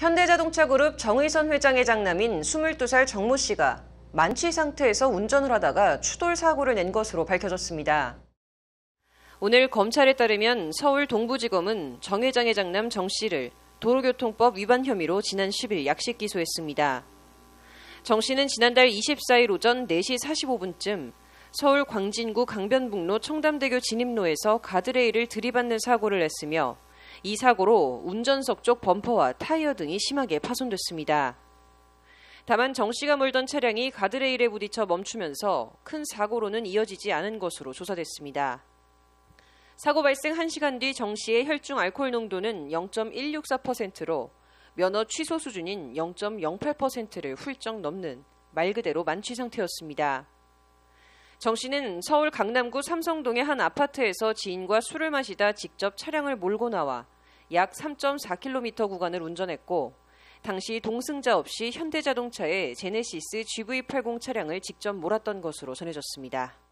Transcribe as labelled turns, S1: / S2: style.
S1: 현대자동차그룹 정의선 회장의 장남인 22살 정모 씨가 만취 상태에서 운전을 하다가 추돌 사고를 낸 것으로 밝혀졌습니다. 오늘 검찰에 따르면 서울 동부지검은 정 회장의 장남 정 씨를 도로교통법 위반 혐의로 지난 10일 약식 기소했습니다. 정 씨는 지난달 24일 오전 4시 45분쯤 서울 광진구 강변북로 청담대교 진입로에서 가드레일을 들이받는 사고를 냈으며 이 사고로 운전석 쪽 범퍼와 타이어 등이 심하게 파손됐습니다. 다만 정 씨가 몰던 차량이 가드레일에 부딪혀 멈추면서 큰 사고로는 이어지지 않은 것으로 조사됐습니다. 사고 발생 1시간 뒤 정 씨의 혈중 알코올 농도는 0.164%로 면허 취소 수준인 0.08%를 훌쩍 넘는 말 그대로 만취 상태였습니다. 정 씨는 서울 강남구 삼성동의 한 아파트에서 지인과 술을 마시다 직접 차량을 몰고 나와 약 3.4km 구간을 운전했고 당시 동승자 없이 현대자동차의 제네시스 GV80 차량을 직접 몰았던 것으로 전해졌습니다.